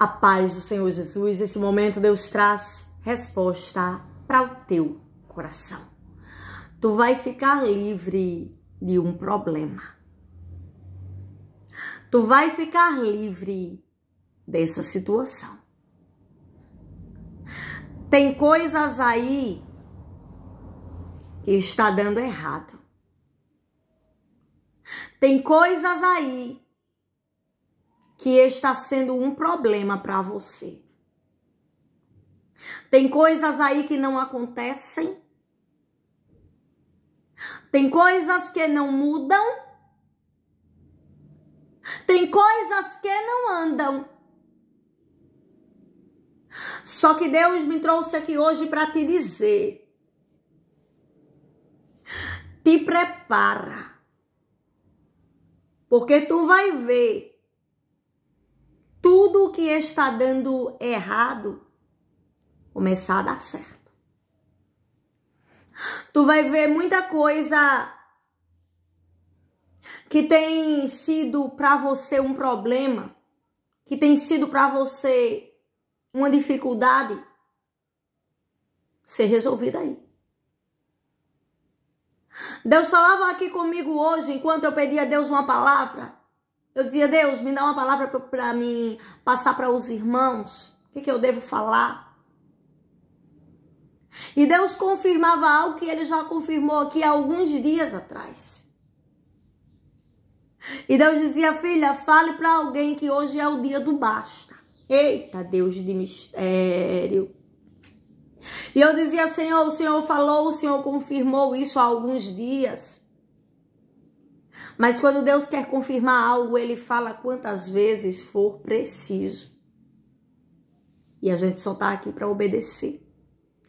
A paz do Senhor Jesus, nesse momento Deus traz resposta para o teu coração. Tu vai ficar livre de um problema. Tu vai ficar livre dessa situação. Tem coisas aí que está dando errado. Tem coisas aí que está sendo um problema para você. Tem coisas aí que não acontecem. Tem coisas que não mudam. Tem coisas que não andam. Só que Deus me trouxe aqui hoje para te dizer: te prepara, porque tu vai ver tudo o que está dando errado começar a dar certo. Tu vai ver muita coisa que tem sido para você um problema, que tem sido para você uma dificuldade ser resolvida aí. Deus falava aqui comigo hoje, enquanto eu pedia a Deus uma palavra, eu dizia, Deus, me dá uma palavra para mim passar para os irmãos. O que, que eu devo falar? E Deus confirmava algo que ele já confirmou aqui há alguns dias atrás. E Deus dizia, filha, fale para alguém que hoje é o dia do basta. Eita, Deus de mistério. E eu dizia, Senhor, o Senhor falou, o Senhor confirmou isso há alguns dias. Mas quando Deus quer confirmar algo, ele fala quantas vezes for preciso. E a gente só está aqui para obedecer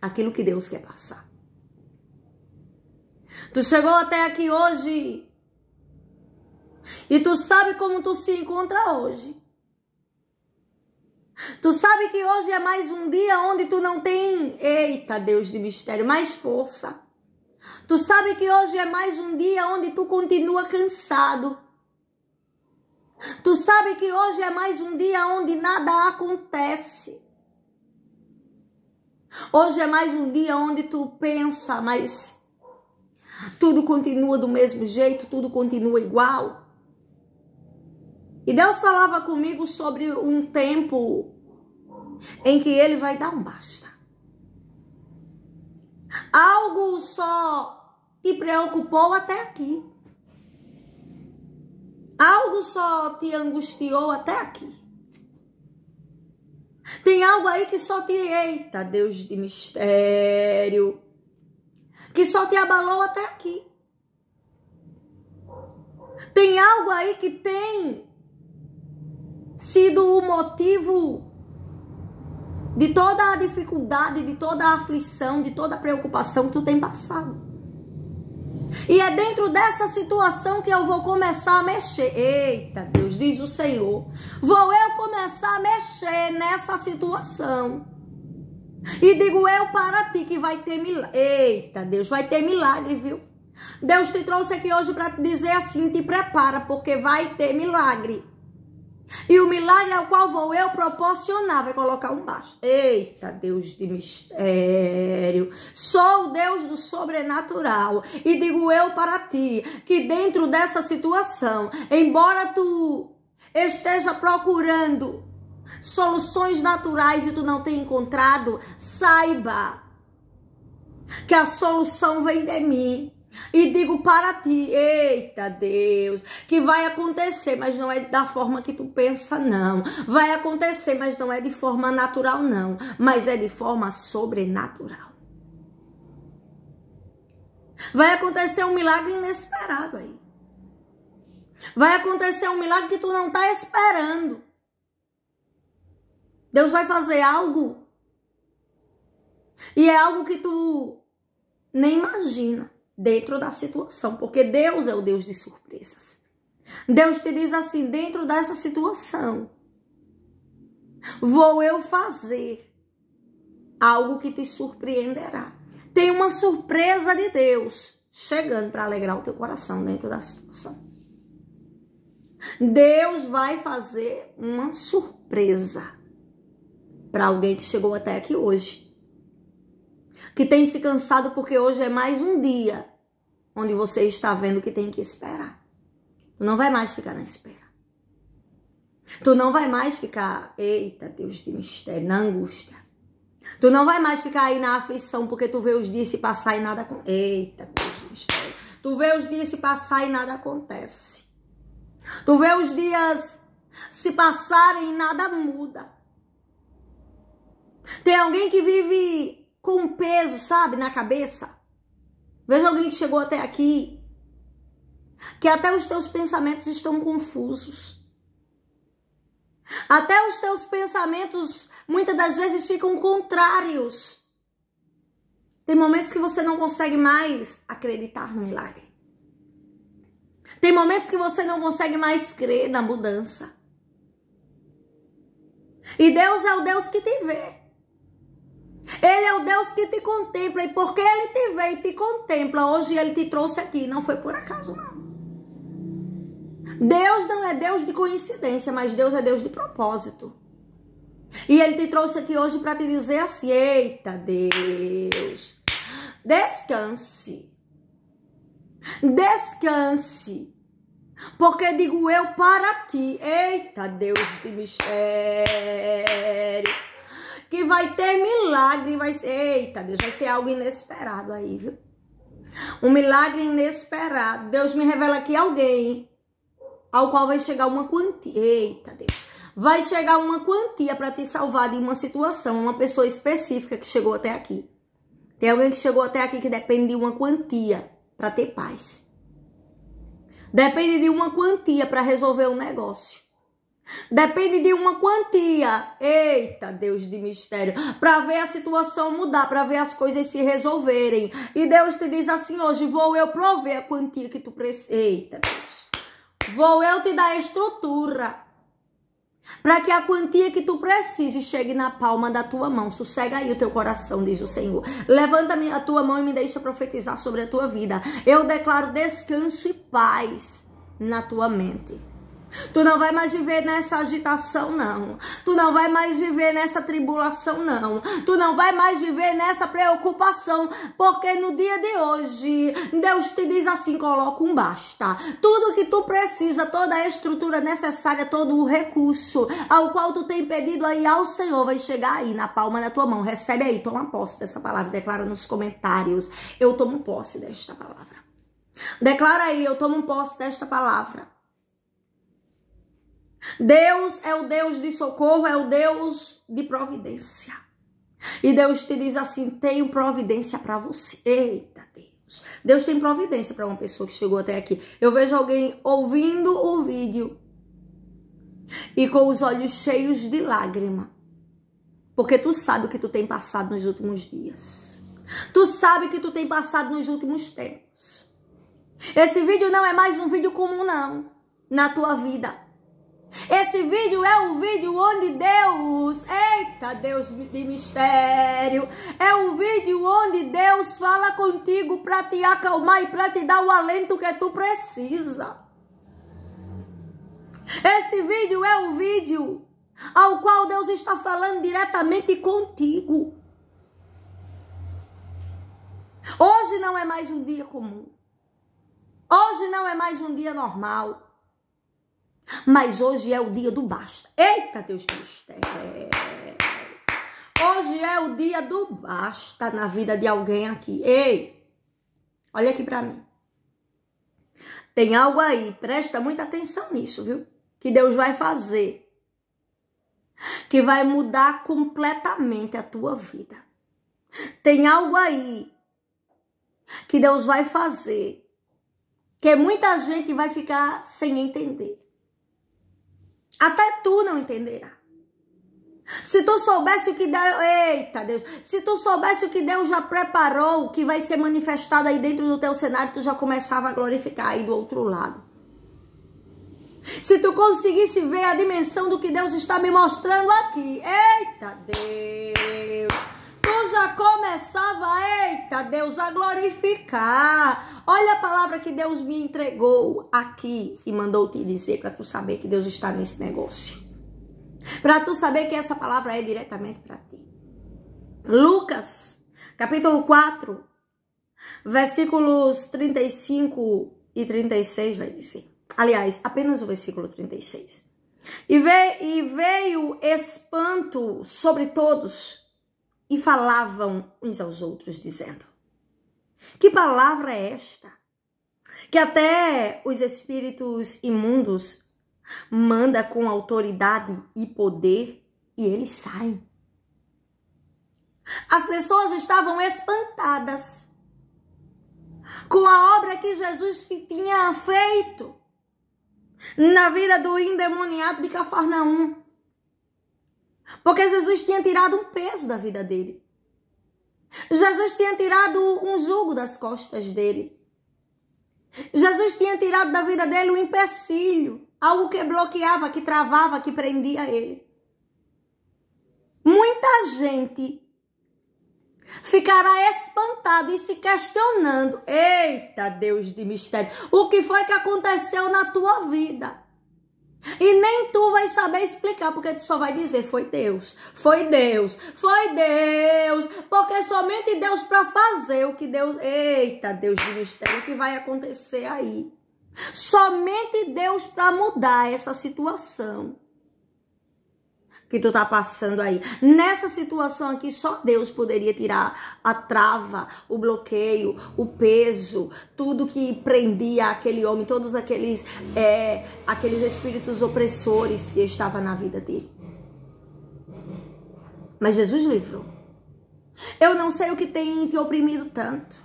aquilo que Deus quer passar. Tu chegou até aqui hoje. E tu sabe como tu se encontra hoje. Tu sabe que hoje é mais um dia onde tu não tem, eita Deus de mistério, mais força Tu sabe que hoje é mais um dia onde tu continua cansado. Tu sabe que hoje é mais um dia onde nada acontece. Hoje é mais um dia onde tu pensa, mas tudo continua do mesmo jeito, tudo continua igual. E Deus falava comigo sobre um tempo em que ele vai dar um basta. Algo só te preocupou até aqui. Algo só te angustiou até aqui. Tem algo aí que só te, eita, Deus de mistério, que só te abalou até aqui. Tem algo aí que tem sido o motivo de toda a dificuldade, de toda a aflição, de toda a preocupação que tu tem passado. E é dentro dessa situação que eu vou começar a mexer. Eita, Deus, diz o Senhor. Vou eu começar a mexer nessa situação. E digo eu para ti que vai ter milagre. Eita, Deus, vai ter milagre, viu? Deus te trouxe aqui hoje para te dizer assim: te prepara, porque vai ter milagre. E o milagre ao qual vou eu proporcionar, vai colocar um baixo. Eita, Deus de mistério. Sou o Deus do sobrenatural. E digo eu para ti, que dentro dessa situação, embora tu esteja procurando soluções naturais e tu não tenha encontrado, saiba que a solução vem de mim. E digo para ti, eita Deus, que vai acontecer, mas não é da forma que tu pensa, não. Vai acontecer, mas não é de forma natural, não. Mas é de forma sobrenatural. Vai acontecer um milagre inesperado aí. Vai acontecer um milagre que tu não está esperando. Deus vai fazer algo. E é algo que tu nem imagina dentro da situação, porque Deus é o Deus de surpresas. Deus te diz assim: dentro dessa situação, vou eu fazer algo que te surpreenderá. Tem uma surpresa de Deus chegando para alegrar o teu coração dentro da situação. Deus vai fazer uma surpresa para alguém que chegou até aqui hoje. Que tem se cansado porque hoje é mais um dia onde você está vendo que tem que esperar. Tu não vai mais ficar na espera. Tu não vai mais ficar, eita Deus de mistério, na angústia. Tu não vai mais ficar aí na aflição porque tu vê os dias se passar e nada acontece. Eita Deus de mistério. Tu vê os dias se passar e nada acontece. Tu vê os dias se passarem e nada muda. Tem alguém que vive com peso, sabe, na cabeça Veja alguém que chegou até aqui, que até os teus pensamentos estão confusos. Até os teus pensamentos muitas das vezes ficam contrários. Tem momentos que você não consegue mais acreditar no milagre. Tem momentos que você não consegue mais crer na mudança. E Deus é o Deus que te vê. Ele é o Deus que te contempla. E porque ele te veio e te contempla, hoje ele te trouxe aqui. Não foi por acaso, não. Deus não é Deus de coincidência, mas Deus é Deus de propósito. E ele te trouxe aqui hoje para te dizer assim: eita Deus, descanse. Descanse. Porque digo eu para ti, eita Deus de mistério que vai ter milagre, vai ser, eita, Deus, vai ser algo inesperado aí, viu? Um milagre inesperado. Deus me revela que alguém ao qual vai chegar uma quantia, eita, Deus. Vai chegar uma quantia para te salvar de uma situação, uma pessoa específica que chegou até aqui. Tem alguém que chegou até aqui que depende de uma quantia para ter paz. Depende de uma quantia para resolver um negócio. Depende de uma quantia. Eita, Deus de mistério. Para ver a situação mudar, para ver as coisas se resolverem. E Deus te diz assim hoje: vou eu prover a quantia que tu precisa. Eita, Deus. Vou eu te dar estrutura. Para que a quantia que tu precise chegue na palma da tua mão. Sossega aí o teu coração, diz o Senhor. Levanta a tua mão e me deixa profetizar sobre a tua vida. Eu declaro descanso e paz na tua mente. Tu não vai mais viver nessa agitação, não. Tu não vai mais viver nessa tribulação, não. Tu não vai mais viver nessa preocupação. Porque no dia de hoje, Deus te diz assim: coloca um basta. Tudo que tu precisa, toda a estrutura necessária, todo o recurso ao qual tu tem pedido aí ao Senhor, vai chegar aí na palma da tua mão. Recebe aí, toma posse dessa palavra. Declara nos comentários: eu tomo posse desta palavra. Declara aí, eu tomo posse desta palavra. Deus é o Deus de socorro, é o Deus de providência. E Deus te diz assim: tenho providência para você. Eita Deus. Deus tem providência para uma pessoa que chegou até aqui. Eu vejo alguém ouvindo o vídeo e com os olhos cheios de lágrima. Porque tu sabe o que tu tem passado nos últimos dias. Tu sabe o que tu tem passado nos últimos tempos. Esse vídeo não é mais um vídeo comum, não. Na tua vida. Esse vídeo é um vídeo onde Deus, eita Deus de mistério, é um vídeo onde Deus fala contigo para te acalmar e para te dar o alento que tu precisa. Esse vídeo é um vídeo ao qual Deus está falando diretamente contigo. Hoje não é mais um dia comum. Hoje não é mais um dia normal. Mas hoje é o dia do basta. Eita, Deus do céu. Hoje é o dia do basta na vida de alguém aqui. Ei, olha aqui para mim. Tem algo aí, presta muita atenção nisso, viu? Que Deus vai fazer. Que vai mudar completamente a tua vida. Tem algo aí que Deus vai fazer. Que muita gente vai ficar sem entender. Até tu não entenderá. Se tu soubesse o que Deus. Eita Deus! Se tu soubesse o que Deus já preparou, que vai ser manifestado aí dentro do teu cenário, tu já começava a glorificar aí do outro lado. Se tu conseguisse ver a dimensão do que Deus está me mostrando aqui. Eita Deus! Deus já começava, eita, Deus a glorificar. Olha a palavra que Deus me entregou aqui e mandou te dizer para tu saber que Deus está nesse negócio. Para tu saber que essa palavra é diretamente para ti. Lucas, capítulo 4, versículos 35 e 36 vai dizer. Aliás, apenas o versículo 36. E veio, e veio espanto sobre todos e falavam uns aos outros, dizendo: Que palavra é esta? Que até os espíritos imundos manda com autoridade e poder e eles saem. As pessoas estavam espantadas com a obra que Jesus tinha feito na vida do endemoniado de Cafarnaum. Porque Jesus tinha tirado um peso da vida dele. Jesus tinha tirado um jugo das costas dele. Jesus tinha tirado da vida dele um empecilho, algo que bloqueava, que travava, que prendia ele. Muita gente ficará espantado e se questionando: Eita Deus de mistério, o que foi que aconteceu na tua vida? E nem tu vai saber explicar, porque tu só vai dizer: foi Deus, foi Deus, foi Deus, porque somente Deus para fazer o que Deus. Eita, Deus de mistério, o que vai acontecer aí? Somente Deus para mudar essa situação que tu tá passando aí. Nessa situação aqui, só Deus poderia tirar a trava, o bloqueio, o peso, tudo que prendia aquele homem, todos aqueles, é, aqueles espíritos opressores que estava na vida dele. Mas Jesus livrou. Eu não sei o que tem te oprimido tanto.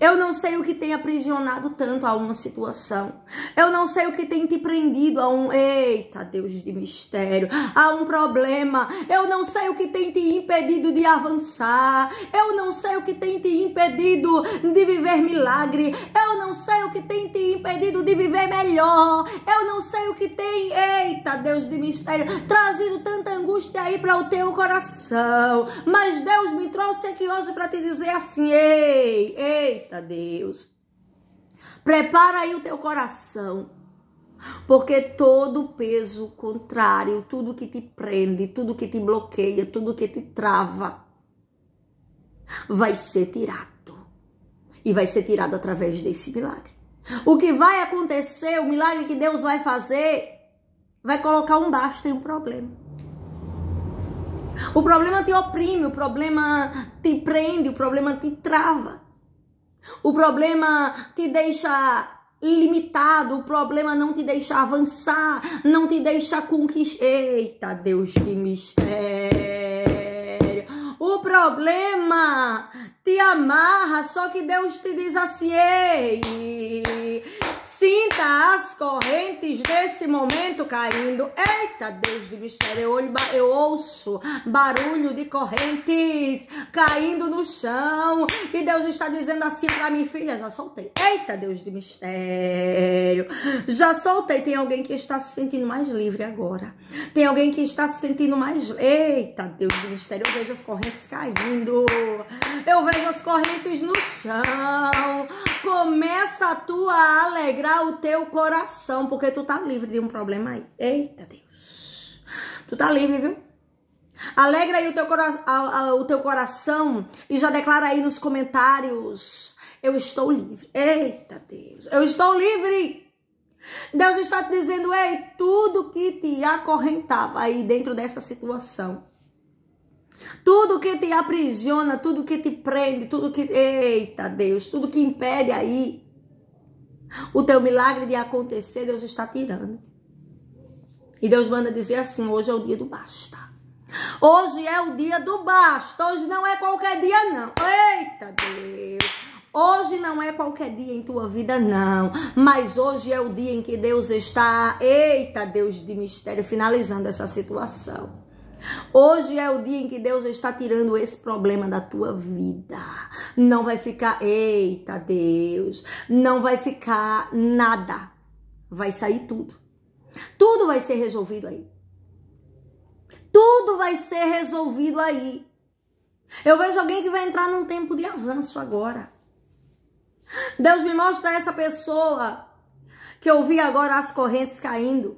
Eu não sei o que tem aprisionado tanto a uma situação. Eu não sei o que tem te prendido a um, eita, Deus de mistério, a um problema. Eu não sei o que tem te impedido de avançar. Eu não sei o que tem te impedido de viver milagre. Eu não sei o que tem te impedido de viver melhor. Eu não sei o que tem, eita, Deus de mistério, trazido tanta angústia aí para o teu coração. Mas Deus me trouxe aqui hoje para te dizer assim: ei, ei Eita Deus. Prepara aí o teu coração. Porque todo peso contrário, tudo que te prende, tudo que te bloqueia, tudo que te trava, vai ser tirado. E vai ser tirado através desse milagre. O que vai acontecer, o milagre que Deus vai fazer, vai colocar um basta em um problema. O problema te oprime, o problema te prende, o problema te trava. O problema te deixa limitado, o problema não te deixa avançar, não te deixa conquistar. Eita, Deus, que mistério! O problema te amarra, só que Deus te diz assim: ei, sinta as correntes nesse momento caindo. Eita, Deus de mistério, eu, olho, eu ouço barulho de correntes caindo no chão. E Deus está dizendo assim para mim, filha: já soltei. Eita, Deus de mistério, já soltei. Tem alguém que está se sentindo mais livre agora. Tem alguém que está se sentindo mais. Eita, Deus de mistério, eu vejo as correntes caindo. Eu vejo as correntes no chão. Começa a tu a alegrar o teu coração, porque tu tá livre de um problema aí. Eita Deus. Tu tá livre, viu? Alegra aí o teu, cora o teu coração e já declara aí nos comentários. Eu estou livre. Eita Deus. Eu estou livre. Deus está te dizendo, ei, tudo que te acorrentava aí dentro dessa situação, tudo que te aprisiona, tudo que te prende, tudo que. Eita Deus, tudo que impede aí o teu milagre de acontecer, Deus está tirando. E Deus manda dizer assim: hoje é o dia do basta. Hoje é o dia do basta. Hoje não é qualquer dia, não. Eita Deus. Hoje não é qualquer dia em tua vida, não. Mas hoje é o dia em que Deus está, eita Deus de mistério, finalizando essa situação. Hoje é o dia em que Deus está tirando esse problema da tua vida. Não vai ficar, eita Deus, não vai ficar nada. Vai sair tudo. Tudo vai ser resolvido aí. Tudo vai ser resolvido aí. Eu vejo alguém que vai entrar num tempo de avanço agora. Deus me mostra essa pessoa que eu vi agora as correntes caindo.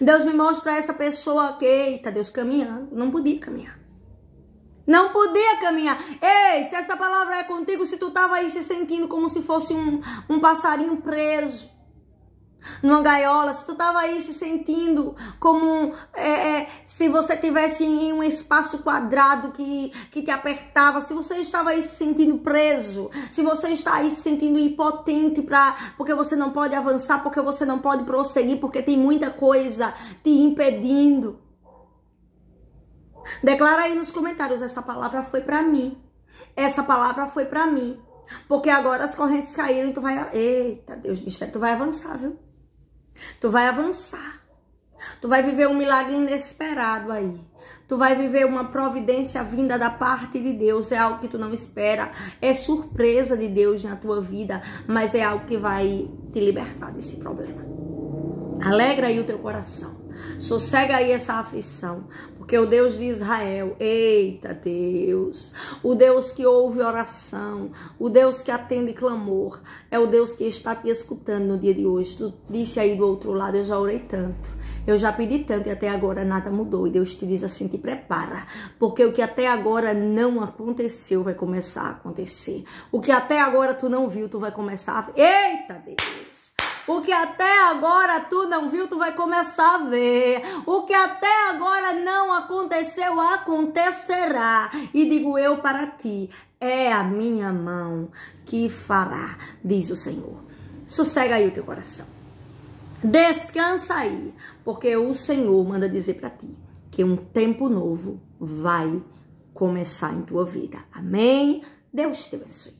Deus me mostra essa pessoa que, eita, Deus caminhando, não podia caminhar. Não podia caminhar. Ei, se essa palavra é contigo, se tu estava aí se sentindo como se fosse um, um passarinho preso, numa gaiola, se tu tava aí se sentindo como é, é, se você tivesse em um espaço quadrado que, que te apertava, se você estava aí se sentindo preso, se você está aí se sentindo impotente pra, porque você não pode avançar, porque você não pode prosseguir, porque tem muita coisa te impedindo. Declara aí nos comentários, essa palavra foi para mim. Essa palavra foi para mim. Porque agora as correntes caíram e tu vai. Eita, Deus, bicho, tu vai avançar, viu? Tu vai avançar. Tu vai viver um milagre inesperado aí. Tu vai viver uma providência vinda da parte de Deus. É algo que tu não espera. É surpresa de Deus na tua vida. Mas é algo que vai te libertar desse problema. Alegra aí o teu coração. Sossega aí essa aflição. Porque o Deus de Israel, eita Deus, o Deus que ouve oração, o Deus que atende clamor, é o Deus que está te escutando no dia de hoje. Tu disse aí do outro lado, eu já orei tanto. Eu já pedi tanto e até agora nada mudou. E Deus te diz assim: te prepara, porque o que até agora não aconteceu vai começar a acontecer. O que até agora tu não viu, tu vai começar a. Eita Deus! O que até agora tu não viu, tu vai começar a ver. O que até agora não aconteceu, acontecerá. E digo eu para ti: é a minha mão que fará, diz o Senhor. Sossega aí o teu coração. Descansa aí, porque o Senhor manda dizer para ti que um tempo novo vai começar em tua vida. Amém? Deus te abençoe.